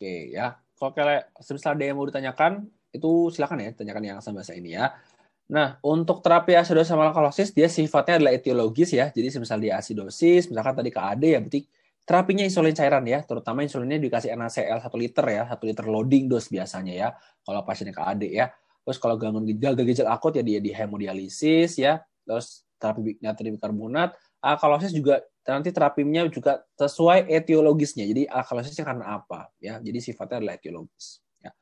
Oke ya, kalau kayak semisal ada yang mau ditanyakan, itu silakan ya, tanyakan yang sama saya ini ya. Nah, untuk terapi asidosis sama alkalosis, dia sifatnya adalah etiologis ya. Jadi, misalnya dia asidosis, misalkan tadi KAD ya, berarti terapinya insulin cairan ya, terutama insulinnya dikasih NaCl 1 liter ya, 1 liter loading dos biasanya ya, kalau pasiennya KAD ya. Terus kalau gangguan gagal ginjal akut ya dia di hemodialisis ya, terus terapi natrium karbonat alkalosis juga nanti terapinya juga sesuai etiologisnya. Jadi alkalosisnya karena apa ya? Jadi sifatnya adalah etiologis. Ya.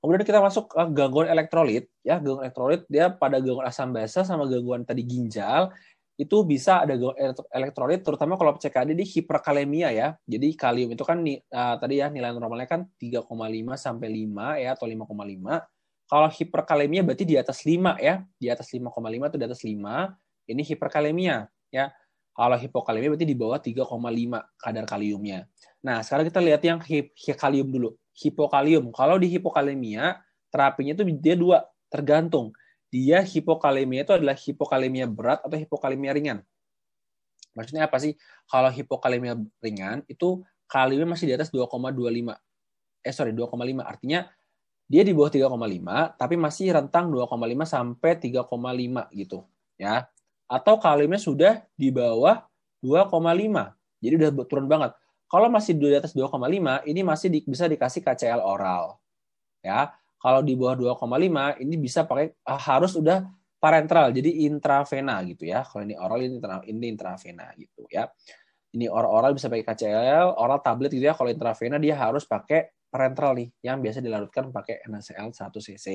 Kemudian kita masuk ke gangguan elektrolit ya. Gangguan elektrolit dia pada gangguan asam basa sama gangguan tadi ginjal itu bisa ada gangguan elektrolit terutama kalau CKD di hiperkalemia ya. Jadi kalium itu kan uh, tadi ya nilai normalnya kan 3,5 sampai 5 ya atau 5,5. Kalau hiperkalemia berarti di atas 5 ya. Di atas 5,5 atau di atas 5 ini hiperkalemia ya kalau hipokalemia berarti di bawah 3,5 kadar kaliumnya. Nah, sekarang kita lihat yang hip, kalium dulu. Hipokalium. Kalau di hipokalemia, terapinya itu dia dua, tergantung. Dia hipokalemia itu adalah hipokalemia berat atau hipokalemia ringan. Maksudnya apa sih? Kalau hipokalemia ringan itu kaliumnya masih di atas 2,25. Eh sorry, 2,5. Artinya dia di bawah 3,5 tapi masih rentang 2,5 sampai 3,5 gitu ya atau kalimnya sudah di bawah 2,5. Jadi udah turun banget. Kalau masih di atas 2,5, ini masih di, bisa dikasih KCL oral. Ya. Kalau di bawah 2,5 ini bisa pakai ah, harus udah parenteral, jadi intravena gitu ya. Kalau ini oral ini, intra, ini intravena gitu ya. Ini oral-oral bisa pakai KCL, oral tablet gitu ya. Kalau intravena dia harus pakai parenteral nih, yang biasa dilarutkan pakai NaCl 1 cc.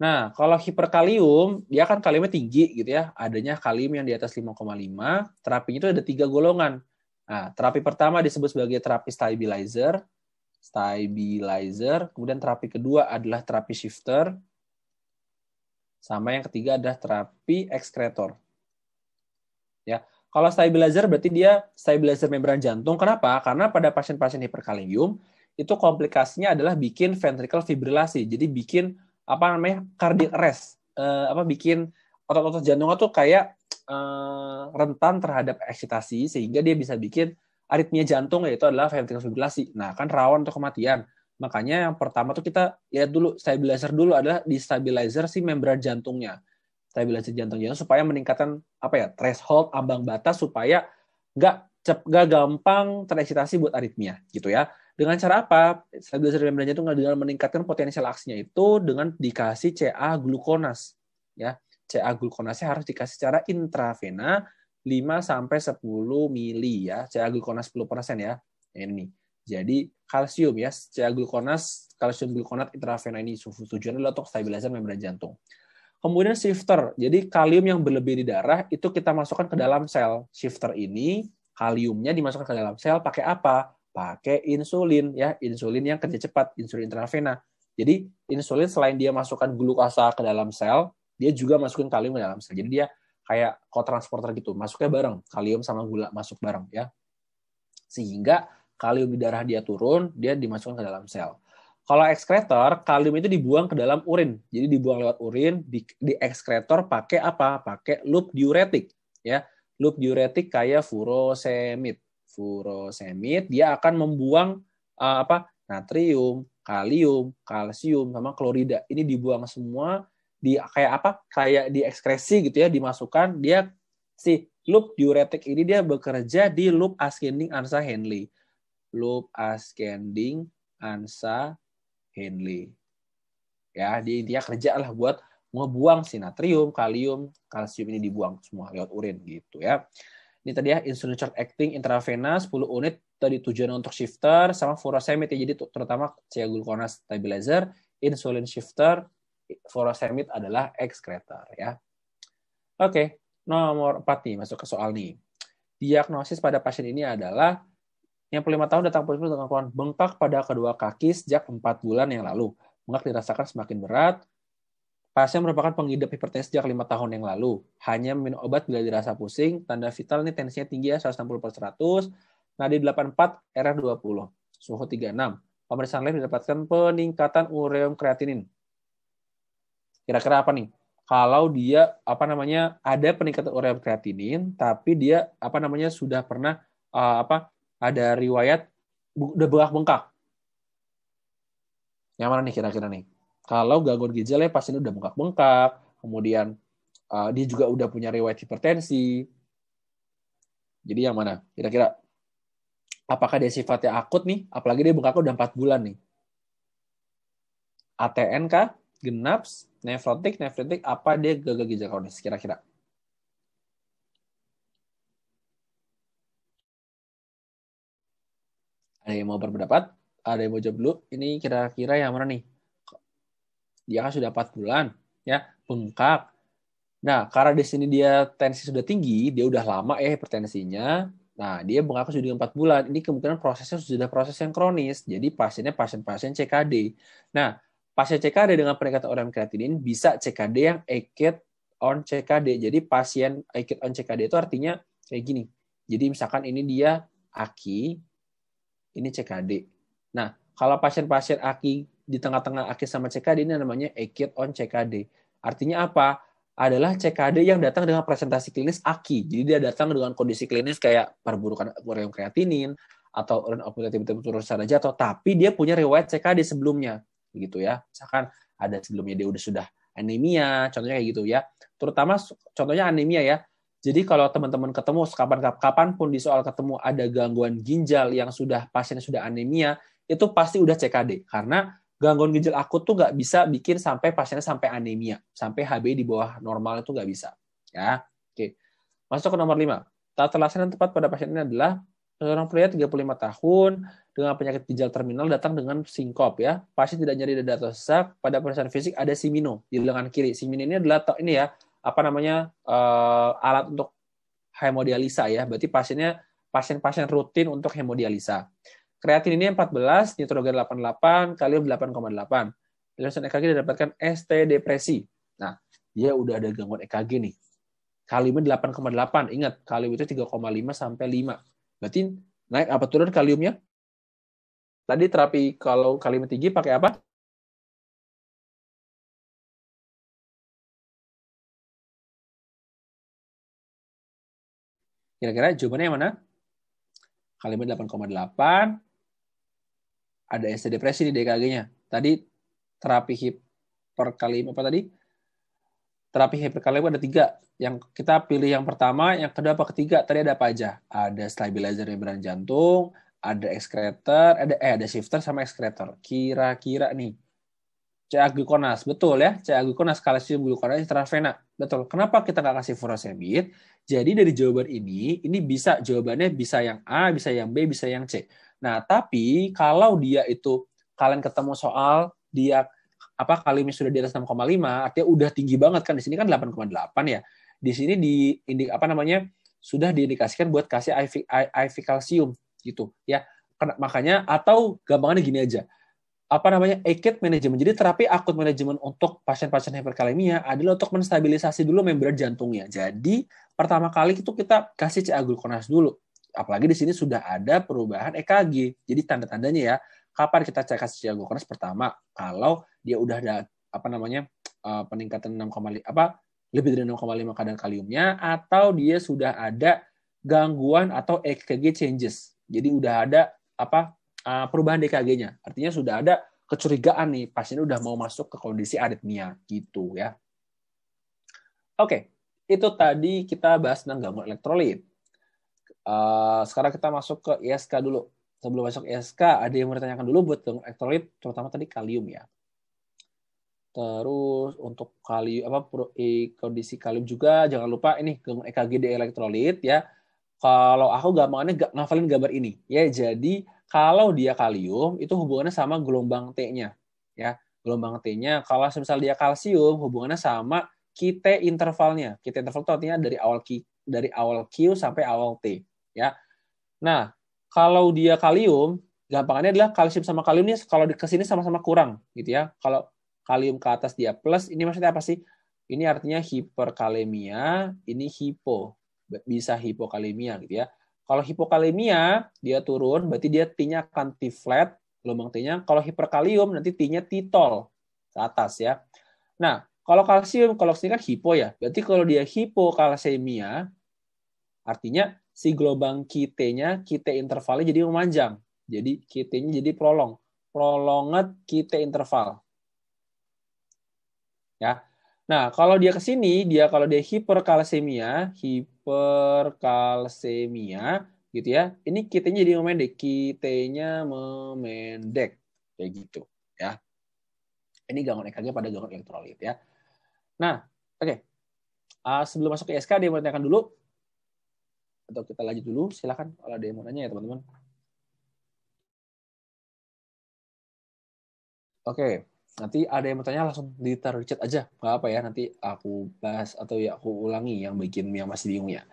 Nah, kalau hiperkalium, dia kan kaliumnya tinggi gitu ya. Adanya kalium yang di atas 5,5. Terapinya itu ada tiga golongan. Nah, terapi pertama disebut sebagai terapi stabilizer. Stabilizer. Kemudian terapi kedua adalah terapi shifter. Sama yang ketiga adalah terapi ekskretor. Ya, kalau stabilizer berarti dia stabilizer membran jantung. Kenapa? Karena pada pasien-pasien hiperkalium itu komplikasinya adalah bikin ventricle fibrilasi. Jadi bikin apa namanya cardiac arrest uh, apa bikin otot-otot jantungnya tuh kayak uh, rentan terhadap eksitasi sehingga dia bisa bikin aritmia jantung yaitu adalah ventricular fibrilasi Nah, kan rawan untuk kematian. Makanya yang pertama tuh kita lihat dulu stabilizer dulu adalah destabilizer si membran jantungnya. Stabilizer jantungnya supaya meningkatkan apa ya threshold ambang batas supaya nggak cep gak gampang tereksitasi buat aritmia gitu ya. Dengan cara apa? Stabilizer membrannya itu dengan meningkatkan potensial aksinya itu dengan dikasih CA glukonas. Ya, CA glukonasnya harus dikasih secara intravena 5 sampai 10 mili ya. CA glukonas 10% ya. Nah, ini. Jadi kalsium ya, CA glukonas, kalsium glukonat intravena ini tujuannya adalah untuk stabilizer membran jantung. Kemudian shifter. Jadi kalium yang berlebih di darah itu kita masukkan ke dalam sel. Shifter ini kaliumnya dimasukkan ke dalam sel pakai apa? pakai insulin ya, insulin yang kerja cepat, insulin intravena. Jadi insulin selain dia masukkan glukosa ke dalam sel, dia juga masukin kalium ke dalam sel. Jadi dia kayak kotransporter gitu, masuknya bareng, kalium sama gula masuk bareng ya. Sehingga kalium di darah dia turun, dia dimasukkan ke dalam sel. Kalau ekskretor, kalium itu dibuang ke dalam urin. Jadi dibuang lewat urin, di, di ekskretor pakai apa? Pakai loop diuretik ya. Loop diuretik kayak furosemid furosemid dia akan membuang uh, apa natrium, kalium, kalsium sama klorida. Ini dibuang semua di kayak apa? Kayak di ekskresi gitu ya, dimasukkan dia si loop diuretik ini dia bekerja di loop ascending ansa henley Loop ascending ansa henley Ya, dia intinya kerja lah buat ngebuang si natrium, kalium, kalsium ini dibuang semua lewat urin gitu ya ini tadi ya insulin short acting intravena 10 unit tadi tujuan untuk shifter sama furosemid ya jadi terutama siaglucona stabilizer insulin shifter furosemid adalah excretor ya oke nomor 4 nih masuk ke soal nih diagnosis pada pasien ini adalah yang lima tahun datang pulih dengan keluhan bengkak pada kedua kaki sejak empat bulan yang lalu. Bengkak dirasakan semakin berat, Pasien merupakan pengidap hipertensi sejak lima tahun yang lalu. Hanya minum obat bila dirasa pusing. Tanda vital ini tensinya tinggi ya, 160 per 100. Nadi 84, RR 20. Suhu 36. Pemeriksaan lain mendapatkan peningkatan ureum kreatinin. Kira-kira apa nih? Kalau dia apa namanya ada peningkatan ureum kreatinin, tapi dia apa namanya sudah pernah uh, apa ada riwayat udah bengkak-bengkak. Yang mana nih kira-kira nih? Kalau gangguan ginjalnya pasien udah bengkak-bengkak, kemudian uh, dia juga udah punya riwayat hipertensi. Jadi yang mana? Kira-kira apakah dia sifatnya akut nih? Apalagi dia bengkak udah 4 bulan nih. ATN kah? Genaps? Nefrotik? Nefritik? Apa dia gagal ginjal kronis? Kira-kira. Ada yang mau berpendapat? Ada yang mau jawab dulu? Ini kira-kira yang mana nih? dia kan sudah 4 bulan ya bengkak. Nah, karena di sini dia tensi sudah tinggi, dia udah lama eh hipertensinya. Nah, dia bengkak sudah empat bulan. Ini kemungkinan prosesnya sudah proses yang kronis. Jadi pasiennya pasien-pasien CKD. Nah, pasien CKD dengan peningkatan organ kreatinin bisa CKD yang acute on CKD. Jadi pasien acute on CKD itu artinya kayak gini. Jadi misalkan ini dia aki, ini CKD. Nah, kalau pasien-pasien aki di tengah-tengah AKI sama CKD ini namanya acute on CKD. Artinya apa? Adalah CKD yang datang dengan presentasi klinis aki. Jadi dia datang dengan kondisi klinis kayak perburukan akuarium kreatinin atau mutatif turun secara jatuh. tapi dia punya riwayat CKD sebelumnya begitu ya. Misalkan ada sebelumnya dia udah sudah anemia, contohnya kayak gitu ya. Terutama contohnya anemia ya. Jadi kalau teman-teman ketemu kapan-kapan pun di soal ketemu ada gangguan ginjal yang sudah pasien sudah anemia, itu pasti udah CKD karena gangguan ginjal akut tuh nggak bisa bikin sampai pasiennya sampai anemia, sampai HB di bawah normal itu nggak bisa. Ya, oke. Masuk ke nomor 5. Tata laksana yang tepat pada pasien ini adalah seorang pria 35 tahun dengan penyakit ginjal terminal datang dengan sinkop ya. Pasien tidak nyeri dada atau sesak. Pada pemeriksaan fisik ada simino di lengan kiri. Simino ini adalah ini ya apa namanya uh, alat untuk hemodialisa ya. Berarti pasiennya pasien-pasien rutin untuk hemodialisa. Kreatin ini 14, nitrogen 88, kalium 8,8. Dari EKG didapatkan ST depresi. Nah, dia udah ada gangguan EKG nih. Kaliumnya 8,8. Ingat, kalium itu 3,5 sampai 5. Berarti naik apa turun kaliumnya? Tadi terapi kalau kalium tinggi pakai apa? Kira-kira jawabannya yang mana? Kalium 8,8, ada SD depresi di DKG-nya. Tadi terapi hiperkalim apa tadi? Terapi hiperkalim ada tiga. Yang kita pilih yang pertama, yang kedua apa ketiga? Tadi ada apa aja? Ada stabilizer membran jantung, ada excretor, ada eh ada shifter sama excretor. Kira-kira nih. CA glukonas, betul ya. CA glukonas, kalsium glukonat intravena. Betul. Kenapa kita nggak kasih furosemid? Jadi dari jawaban ini, ini bisa jawabannya bisa yang A, bisa yang B, bisa yang C. Nah, tapi kalau dia itu kalian ketemu soal dia apa kali ini sudah di atas 6,5, artinya udah tinggi banget kan di sini kan 8,8 ya. Di sini di indik apa namanya? sudah diindikasikan buat kasih IV, IV kalsium gitu ya. Karena makanya atau gampangnya gini aja. Apa namanya? Acute manajemen. Jadi terapi akut manajemen untuk pasien-pasien hiperkalemia adalah untuk menstabilisasi dulu membran jantungnya. Jadi pertama kali itu kita kasih CA glukonas dulu apalagi di sini sudah ada perubahan EKG. Jadi tanda-tandanya ya, kapan kita cek hasil kasus Ciagokonas pertama kalau dia udah ada apa namanya uh, peningkatan 6,5 apa lebih dari 6,5 kadar kaliumnya atau dia sudah ada gangguan atau EKG changes. Jadi udah ada apa eh, perubahan EKG-nya. Artinya sudah ada kecurigaan nih pasien udah mau masuk ke kondisi aritmia gitu ya. Oke, itu tadi kita bahas tentang gangguan elektrolit. Eh, sekarang kita masuk ke ISK dulu. Sebelum masuk ISK, ada yang mau ditanyakan dulu buat elektrolit, terutama tadi kalium ya. Terus untuk kalium apa kondisi kalium juga jangan lupa ini EKG di elektrolit ya. Kalau aku gampangannya nggak ngafalin gambar ini ya. Jadi kalau dia kalium itu hubungannya sama gelombang T-nya ya. Gelombang T-nya kalau misal dia kalsium hubungannya sama QT intervalnya. QT interval itu artinya dari awal Q, dari awal Q sampai awal T ya. Nah, kalau dia kalium, gampangannya adalah kalsium sama kalium ini kalau di kesini sama-sama kurang gitu ya. Kalau kalium ke atas dia plus, ini maksudnya apa sih? Ini artinya hiperkalemia, ini hipo. Bisa hipokalemia gitu ya. Kalau hipokalemia, dia turun, berarti dia T-nya akan T-flat, gelombang t Kalau hiperkalium, nanti T-nya t ke atas ya. Nah, kalau kalsium, kalau sini kan hipo ya. Berarti kalau dia hipokalsemia, artinya si gelombang qt nya kite intervalnya jadi memanjang. Jadi qt nya jadi prolong. Prolongat kite interval. Ya. Nah, kalau dia ke sini, dia kalau dia hiperkalsemia, hiperkalsemia gitu ya. Ini kitenya jadi memendek, kitenya memendek kayak gitu ya. Ini gangguan EKG pada gangguan elektrolit ya. Nah, oke. Okay. Uh, sebelum masuk ke e SK, dia mau tanyakan dulu atau kita lanjut dulu silakan kalau ada yang mau nanya ya teman-teman oke nanti ada yang mau tanya langsung ditaruh di chat aja nggak apa ya nanti aku bahas atau ya aku ulangi yang bikin yang masih bingung ya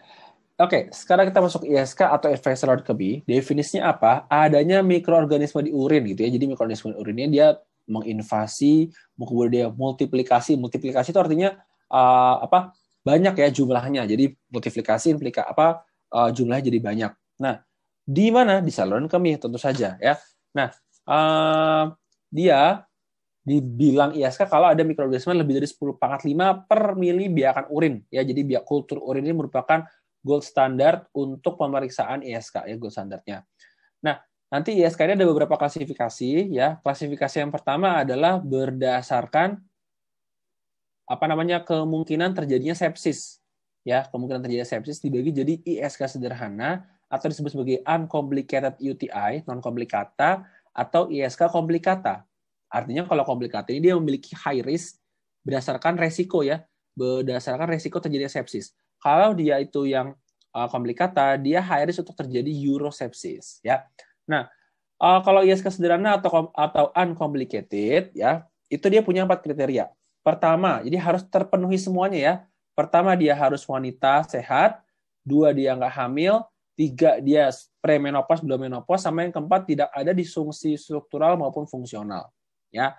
Oke, sekarang kita masuk ISK atau infection Lord Kebi. Definisinya apa? Adanya mikroorganisme di urin gitu ya. Jadi mikroorganisme di urinnya dia menginvasi, kemudian dia multiplikasi. Multiplikasi itu artinya uh, apa? Banyak ya jumlahnya. Jadi multiplikasi implika apa? uh, jumlahnya jadi banyak. Nah, di mana? Di saluran kemih tentu saja ya. Nah, uh, dia dibilang ISK kalau ada mikroorganisme lebih dari 10 pangkat 5 per mili biakan urin ya. Jadi biak kultur urin ini merupakan gold standard untuk pemeriksaan ISK ya gold standardnya. Nah, nanti ISK ini ada beberapa klasifikasi ya. Klasifikasi yang pertama adalah berdasarkan apa namanya kemungkinan terjadinya sepsis ya kemungkinan terjadi sepsis dibagi jadi ISK sederhana atau disebut sebagai uncomplicated UTI non komplikata atau ISK komplikata. Artinya kalau komplikata ini dia memiliki high risk berdasarkan resiko ya, berdasarkan resiko terjadi sepsis. Kalau dia itu yang uh, komplikata, dia high risk untuk terjadi urosepsis ya. Nah, uh, kalau ISK sederhana atau atau uncomplicated ya, itu dia punya empat kriteria. Pertama, jadi harus terpenuhi semuanya ya Pertama dia harus wanita sehat, dua dia nggak hamil, tiga dia premenopause belum menopause, sama yang keempat tidak ada disfungsi struktural maupun fungsional. Ya,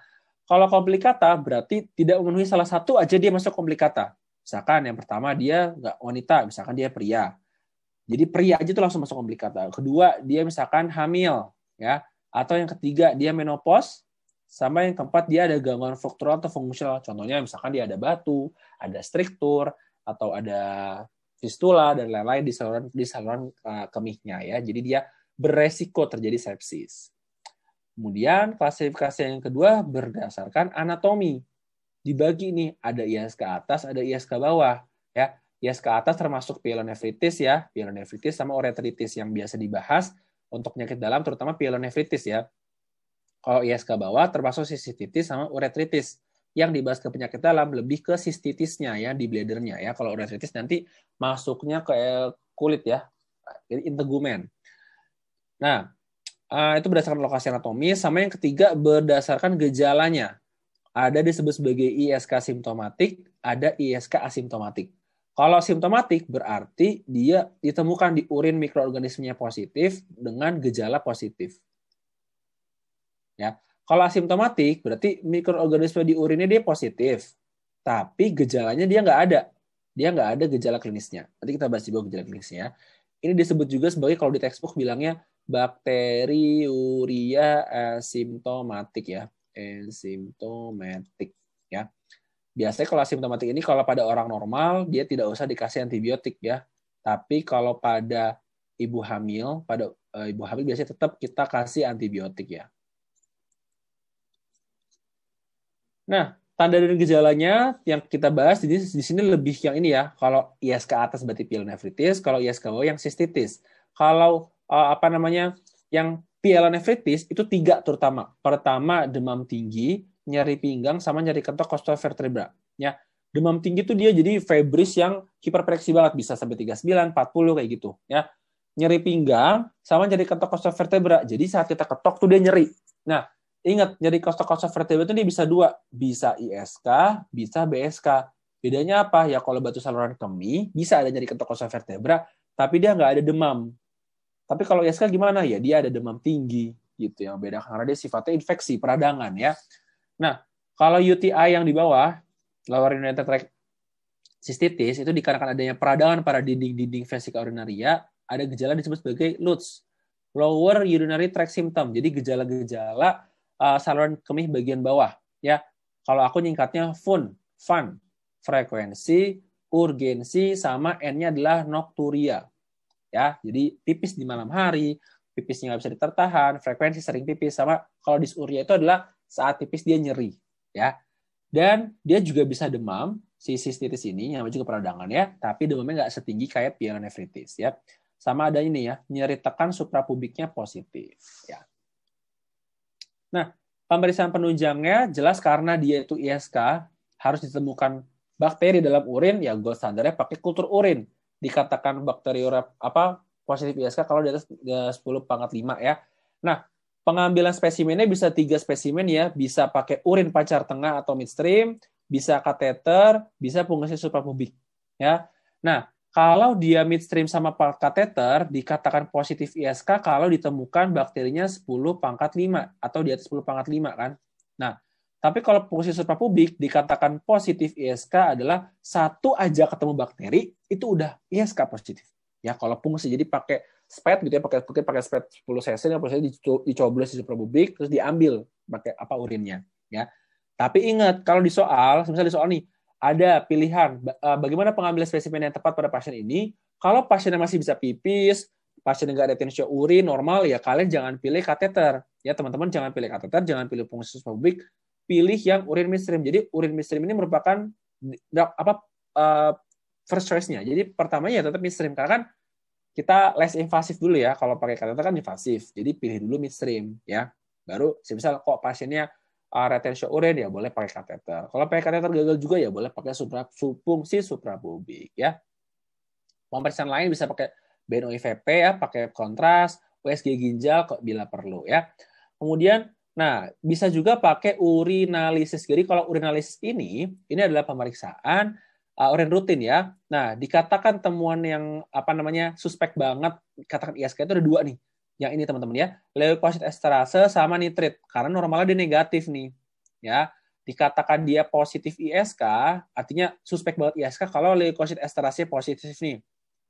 kalau komplikata berarti tidak memenuhi salah satu aja dia masuk komplikata. Misalkan yang pertama dia nggak wanita, misalkan dia pria. Jadi pria aja itu langsung masuk komplikata. Kedua dia misalkan hamil, ya. Atau yang ketiga dia menopause, sama yang keempat, dia ada gangguan struktural atau fungsional. Contohnya misalkan dia ada batu, ada struktur, atau ada fistula, dan lain-lain di saluran, di saluran uh, kemihnya. ya. Jadi dia beresiko terjadi sepsis. Kemudian klasifikasi yang kedua berdasarkan anatomi. Dibagi nih, ada ISK atas, ada ISK bawah. Ya, ISK atas termasuk pielonefritis ya, pielonefritis sama ureteritis yang biasa dibahas untuk penyakit dalam terutama pielonefritis ya. Kalau ISK bawah termasuk sistitis sama uretritis. Yang dibahas ke penyakit dalam lebih ke sistitisnya ya di bladernya ya. Kalau uretritis nanti masuknya ke kulit ya, integumen. Nah, eh, itu berdasarkan lokasi anatomi, Sama yang ketiga berdasarkan gejalanya. Ada disebut sebagai ISK simptomatik, ada ISK asimptomatik. Kalau simptomatik berarti dia ditemukan di urin mikroorganismenya positif dengan gejala positif. Ya. Kalau asimptomatik berarti mikroorganisme di urinnya dia positif, tapi gejalanya dia nggak ada. Dia nggak ada gejala klinisnya. Nanti kita bahas juga gejala klinisnya. Ya. Ini disebut juga sebagai kalau di textbook bilangnya bakteri uria asimptomatik ya, asimptomatik ya. Biasanya kalau asimptomatik ini kalau pada orang normal dia tidak usah dikasih antibiotik ya. Tapi kalau pada ibu hamil, pada eh, ibu hamil biasanya tetap kita kasih antibiotik ya Nah, tanda dan gejalanya yang kita bahas di, di sini lebih yang ini ya. Kalau IAS ke atas berarti pielonefritis, kalau IAS ke bawah yang sistitis. Kalau uh, apa namanya yang pielonefritis itu tiga terutama. Pertama demam tinggi, nyeri pinggang sama nyeri kentok kostal vertebra. Ya, demam tinggi itu dia jadi febris yang hiperpereksi banget bisa sampai 39, 40 kayak gitu ya. Nyeri pinggang sama nyeri kentok kostal vertebra. Jadi saat kita ketok tuh dia nyeri. Nah, Ingat, jadi kostok-kostok vertebra itu dia bisa dua, bisa ISK, bisa BSK. Bedanya apa? Ya kalau batu saluran kemih bisa ada nyeri kostok vertebra, tapi dia nggak ada demam. Tapi kalau ISK gimana? Ya dia ada demam tinggi gitu yang beda karena dia sifatnya infeksi, peradangan ya. Nah, kalau UTI yang di bawah, lower urinary tract cystitis itu dikarenakan adanya peradangan pada dinding-dinding vesika urinaria, ada gejala disebut sebagai LUTS, lower urinary tract symptom. Jadi gejala-gejala uh, saluran kemih bagian bawah ya. Kalau aku nyingkatnya fun, fun, frekuensi, urgensi sama n-nya adalah nocturia. Ya, jadi tipis di malam hari, pipisnya nggak bisa ditertahan, frekuensi sering tipis, sama kalau disuria itu adalah saat tipis dia nyeri, ya. Dan dia juga bisa demam, si sistitis ini yang juga peradangan ya, tapi demamnya nggak setinggi kayak pielonefritis ya. Sama ada ini ya, nyeri tekan suprapubiknya positif ya. Nah, pemeriksaan penunjangnya jelas karena dia itu ISK harus ditemukan bakteri dalam urin, ya gold standarnya pakai kultur urin. Dikatakan bakteri apa positif ISK kalau di atas 10 pangkat 5 ya. Nah, pengambilan spesimennya bisa tiga spesimen ya, bisa pakai urin pacar tengah atau midstream, bisa kateter, bisa fungsi suprapubik ya. Nah, kalau dia midstream sama kateter, dikatakan positif ISK kalau ditemukan bakterinya 10 pangkat 5 atau di atas 10 pangkat 5 kan. Nah, tapi kalau posisi supra publik dikatakan positif ISK adalah satu aja ketemu bakteri itu udah ISK positif. Ya, kalau fungsi jadi pakai spread gitu ya, pakai mungkin pakai spet 10 cc yang prosesnya dicoblos di supra publik terus diambil pakai apa urinnya, ya. Tapi ingat kalau di soal, misalnya di soal nih, ada pilihan eh, bagaimana pengambilan spesimen yang tepat pada pasien ini. Kalau pasiennya masih bisa pipis, pasien nggak retensi urin normal, ya kalian jangan pilih kateter. Ya teman-teman jangan pilih kateter, jangan pilih fungsi publik, pilih yang urin midstream. Jadi urin midstream ini merupakan apa uh, first choice-nya. Jadi pertamanya ya tetap midstream karena kan kita less invasif dulu ya. Kalau pakai kateter kan invasif. Jadi pilih dulu midstream ya. Baru misal kok pasiennya Ah, retensi urin ya boleh pakai kateter. Kalau pakai kateter gagal juga ya boleh pakai supra, fungsi suprapubik ya. Pemeriksaan lain bisa pakai BNOIVP ya, pakai kontras, USG ginjal kok bila perlu ya. Kemudian nah bisa juga pakai urinalisis. Jadi kalau urinalisis ini ini adalah pemeriksaan uh, urin rutin ya. Nah, dikatakan temuan yang apa namanya suspek banget, katakan ISK itu ada dua nih yang ini teman-teman ya, leukosit esterase sama nitrit karena normalnya dia negatif nih. Ya, dikatakan dia positif ISK, artinya suspek banget ISK kalau leukosit esterase positif nih.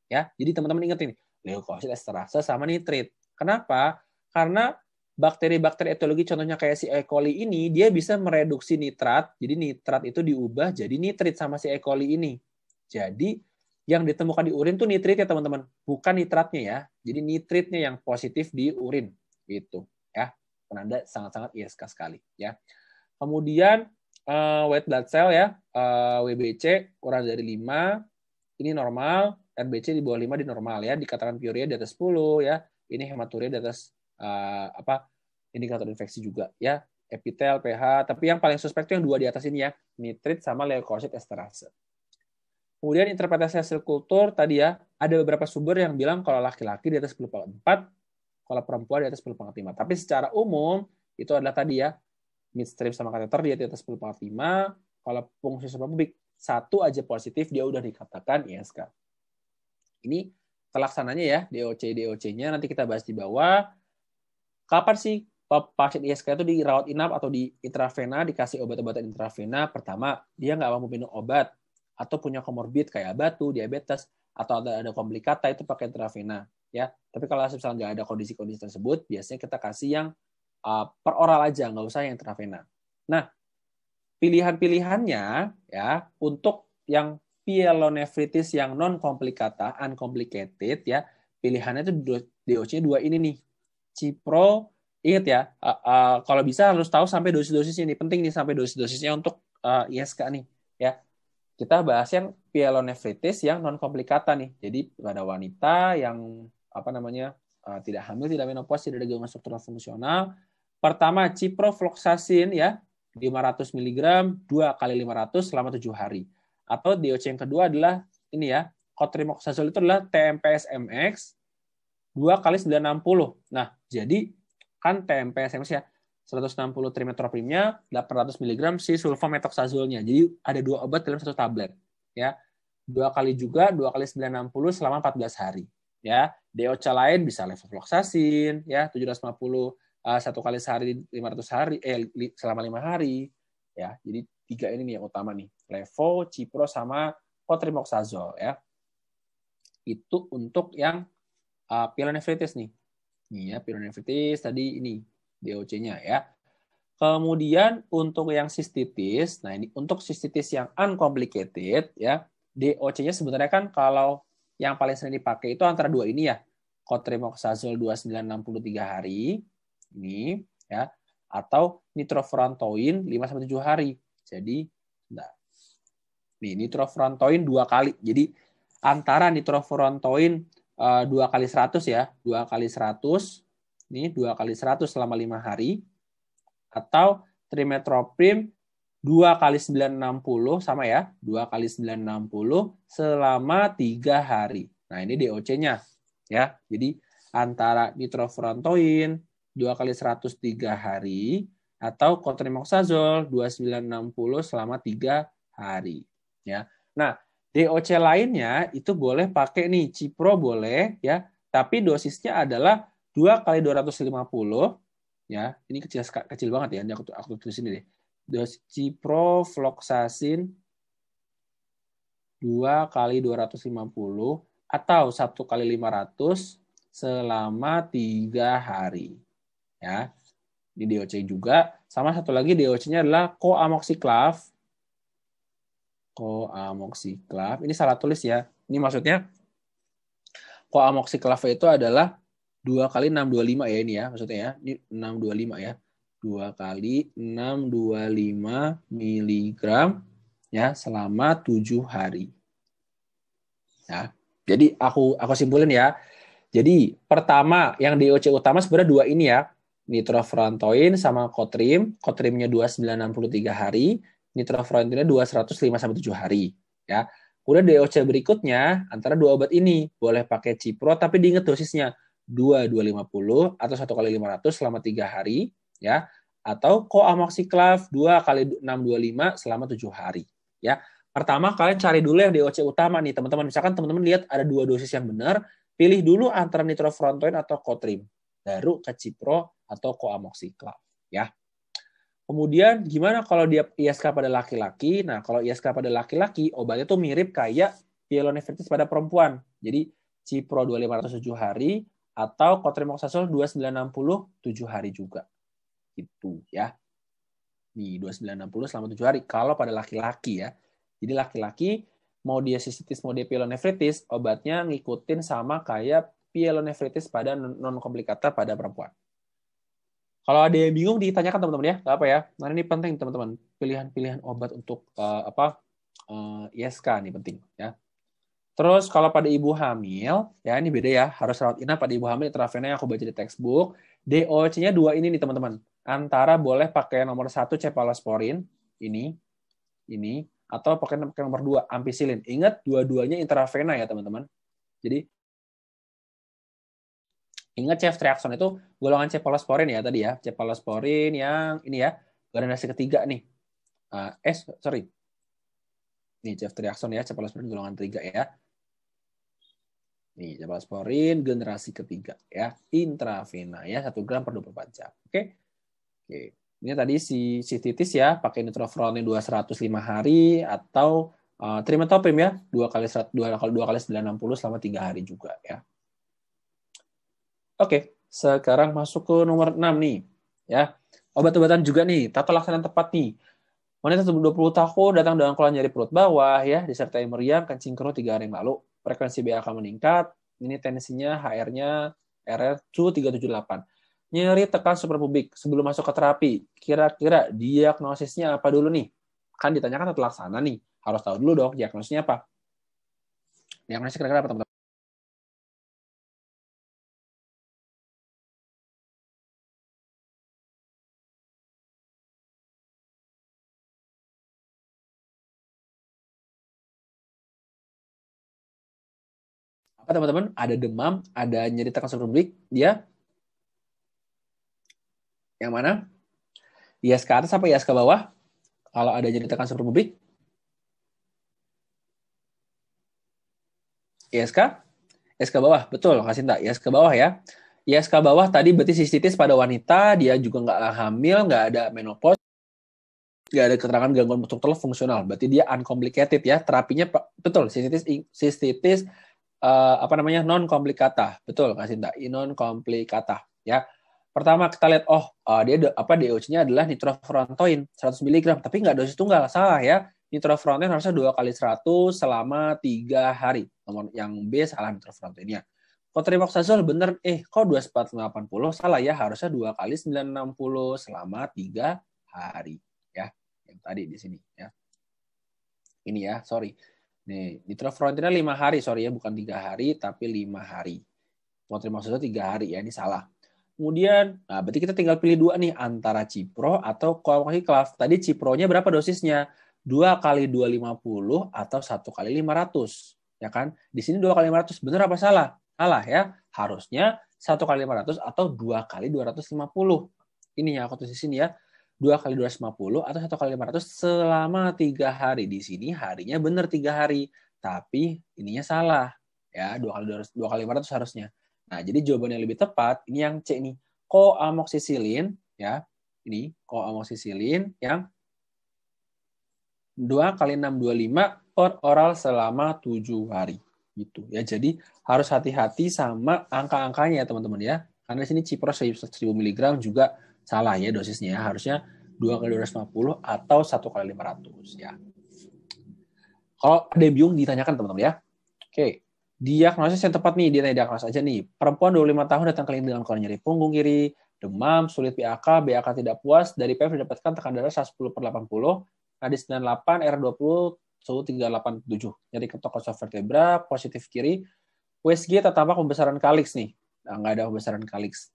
Ya, jadi teman-teman ingat ini, leukosit esterase sama nitrit. Kenapa? Karena bakteri-bakteri etologi contohnya kayak si E. coli ini dia bisa mereduksi nitrat. Jadi nitrat itu diubah jadi nitrit sama si E. coli ini. Jadi yang ditemukan di urin tuh nitrit ya teman-teman, bukan nitratnya ya. Jadi nitritnya yang positif di urin gitu ya. Penanda sangat-sangat ISK sekali ya. Kemudian uh, white blood cell ya, uh, eh, WBC kurang dari 5 ini normal, RBC di bawah 5 di normal ya, dikatakan pyuria di atas 10 ya. Ini hematuria di atas uh, apa indikator infeksi juga ya, epitel, pH, tapi yang paling suspek itu yang dua di atas ini ya, nitrit sama leukosit esterase Kemudian interpretasi hasil kultur tadi ya, ada beberapa sumber yang bilang kalau laki-laki di atas 10,4, kalau perempuan di atas 10,5. Tapi secara umum itu adalah tadi ya, midstream sama kateter dia di atas 10,5, kalau fungsi sama publik satu aja positif dia udah dikatakan ISK. Ini telaksananya ya, DOC DOC-nya nanti kita bahas di bawah. Kapan sih pasien ISK itu dirawat inap atau di intravena dikasih obat-obatan intravena? Pertama, dia nggak mampu minum obat atau punya komorbid kayak batu, diabetes, atau ada, ada komplikata itu pakai intravena ya. Tapi kalau misalnya nggak ada kondisi-kondisi tersebut, biasanya kita kasih yang uh, per oral aja, nggak usah yang intravena. Nah, pilihan-pilihannya ya untuk yang pielonefritis yang non komplikata, uncomplicated ya, pilihannya itu DOC-nya dua ini nih. Cipro, ingat ya, uh, uh, kalau bisa harus tahu sampai dosis-dosisnya ini penting nih sampai dosis-dosisnya untuk uh, ISK nih ya kita bahas yang pielonefritis yang non komplikata nih. Jadi pada wanita yang apa namanya uh, tidak hamil, tidak menopause, tidak ada gangguan struktural fungsional. Pertama ciprofloxacin ya 500 mg 2 kali 500 selama 7 hari. Atau DOC yang kedua adalah ini ya, cotrimoxazole itu adalah TMPS MX 2 kali 960. Nah, jadi kan TMPS MX ya 160 trimetoprimnya, 800 mg si sulfametoxazolnya. Jadi ada dua obat dalam satu tablet, ya. Dua kali juga, dua kali 960 selama 14 hari, ya. DOC lain bisa levofloxacin, ya, 750 uh, eh, satu kali sehari 500 hari eh selama lima hari, ya. Jadi tiga ini nih yang utama nih, levo, cipro sama cotrimoxazol, ya. Itu untuk yang uh, eh, pielonefritis nih. Nih ya, pielonefritis tadi ini DOC-nya ya. Kemudian untuk yang sistitis, nah ini untuk sistitis yang uncomplicated ya, DOC-nya sebenarnya kan kalau yang paling sering dipakai itu antara dua ini ya, kotrimoxazol 2963 hari ini ya, atau nitrofurantoin 5 sampai 7 hari. Jadi nah, nih nitrofurantoin dua kali. Jadi antara nitrofurantoin eh, dua kali 100 ya, dua kali 100 ini 2 kali 100 selama 5 hari, atau trimetoprim 2 kali 960 sama ya, 2 kali 960 selama 3 hari. Nah, ini DOC-nya ya. Jadi antara nitrofurantoin 2 kali 103 hari atau kotrimoxazol 2960 selama 3 hari ya. Nah, DOC lainnya itu boleh pakai nih, Cipro boleh ya, tapi dosisnya adalah 2 kali 250 ya. Ini kecil kecil banget ya. Ini aku aku tulis sini deh. Dosiprofloxacin 2 kali 250 atau 1 kali 500 selama 3 hari. Ya. Di DOC juga sama satu lagi DOC-nya adalah koamoxiklav. Koamoxiklav. Ini salah tulis ya. Ini maksudnya koamoxiklav itu adalah dua kali enam dua lima ya ini ya maksudnya ya. Ini lima ya. dua kali enam dua lima miligram ya selama tujuh hari. Ya. Jadi aku aku simpulin ya. Jadi pertama yang DOC utama sebenarnya dua ini ya. nitrofurantoin sama Cotrim. Cotrimnya tiga hari, dua seratus 205 sampai tujuh hari ya. Kemudian DOC berikutnya antara dua obat ini boleh pakai Cipro tapi diingat dosisnya 2 250 atau 1 kali 500 selama 3 hari ya atau koamoxiklav 2 kali 625 selama 7 hari ya. Pertama kalian cari dulu yang DOC utama nih teman-teman. Misalkan teman-teman lihat ada dua dosis yang benar, pilih dulu antara nitrofurantoin atau kotrim, baru ke cipro atau koamoxiklav ya. Kemudian gimana kalau dia ISK pada laki-laki? Nah, kalau ISK pada laki-laki obatnya tuh mirip kayak pielonefritis pada perempuan. Jadi cipro 2507 hari, atau Kotrimo 2960 7 hari juga. Itu ya. Di 2960 selama 7 hari kalau pada laki-laki ya. Jadi laki-laki mau dia sistitis mau dia pielonefritis, obatnya ngikutin sama kayak pielonefritis pada non komplikata pada perempuan. Kalau ada yang bingung ditanyakan teman-teman ya, Gak apa ya. Karena ini penting teman-teman, pilihan-pilihan obat untuk uh, apa uh, eh, ISK nih penting ya. Terus kalau pada ibu hamil, ya ini beda ya, harus rawat inap pada ibu hamil intravena yang aku baca di textbook. DOC-nya dua ini nih teman-teman. Antara boleh pakai nomor satu cephalosporin ini, ini, atau pakai, nomor dua ampicillin. Ingat dua-duanya intravena ya teman-teman. Jadi ingat ceftriaxone itu golongan cephalosporin ya tadi ya, cephalosporin yang ini ya, generasi ketiga nih. Uh, eh sorry, nih Triakson ya, cepalosporin golongan ketiga ya Nih, cephalosporin generasi ketiga ya, intravena ya, satu gram per 24 jam. Oke. Okay? Oke. Ini tadi si titis ya, pakai seratus 205 hari atau uh, trimetoprim ya, 2 kali 2 kali 2 kali 960 selama 3 hari juga ya. Oke, sekarang masuk ke nomor 6 nih ya. Obat-obatan juga nih, tata laksana tepat nih. Wanita 20 tahun datang dengan keluhan nyeri perut bawah ya, disertai meriang kencing keruh 3 hari yang lalu frekuensi BA akan meningkat. Ini tensinya HR-nya RR2378. Nyeri tekan superpubik sebelum masuk ke terapi. Kira-kira diagnosisnya apa dulu nih? Kan ditanyakan satu laksana nih. Harus tahu dulu dong diagnosisnya apa. Diagnosis kira-kira apa teman-teman? apa teman-teman ada demam ada nyeri tekan publik dia yang mana IAS ke atas apa IAS ke bawah kalau ada nyeri tekan publik yes ke yes ke bawah betul kasih tak yes ke bawah ya yes ke bawah tadi berarti sistitis pada wanita dia juga nggak hamil nggak ada menopause nggak ada keterangan gangguan struktural fungsional berarti dia uncomplicated ya terapinya betul sistitis sistitis uh, apa namanya non komplikata betul kak Sinta non komplikata ya pertama kita lihat oh uh, dia apa DOC-nya adalah nitrofrontoin 100 mg tapi nggak dosis tunggal salah ya nitrofrontoin harusnya dua kali 100 selama tiga hari nomor yang B salah nitrofurantoinnya Kotrimoxazol bener eh kok puluh, salah ya harusnya dua kali 960 selama tiga hari ya yang tadi di sini ya ini ya sorry Nih, di Frontier lima hari, sorry ya, bukan tiga hari, tapi lima hari. mau terima maksudnya tiga hari ya, ini salah. Kemudian, nah berarti kita tinggal pilih dua nih, antara Cipro atau Club. Tadi Cipronya berapa dosisnya? dua kali dua lima puluh atau satu kali lima ratus Ya kan? Di sini dua kali lima ratus Benar apa salah? Salah ya. Harusnya satu kali lima ratus atau dua kali dua ratus lima puluh Ini yang aku tulis di sini ya dua kali 250 atau satu kali 500 selama tiga hari. Di sini harinya benar tiga hari, tapi ininya salah. Ya, dua kali dua kali 500 harusnya. Nah, jadi jawaban yang lebih tepat ini yang C ini Koamoksisilin ya. Ini koamoksisilin yang 2 kali 625 per oral selama 7 hari gitu ya. Jadi harus hati-hati sama angka-angkanya ya teman-teman ya. Karena di sini Cipro 1000 mg juga salah ya dosisnya harusnya 2 kali 250 atau 1 kali 500 ya. Kalau ada biung ditanyakan teman-teman ya. Oke, diagnosis yang tepat nih, dia tanya diagnosis aja nih. Perempuan 25 tahun datang klinik dengan keluhan nyeri punggung kiri, demam, sulit BAK, BAK tidak puas, dari PF didapatkan tekanan darah 110 per 80, radius 98, R20, suhu 387, nyeri software vertebra, positif kiri, USG tetap tampak pembesaran kaliks nih. Nah, nggak ada pembesaran kaliks.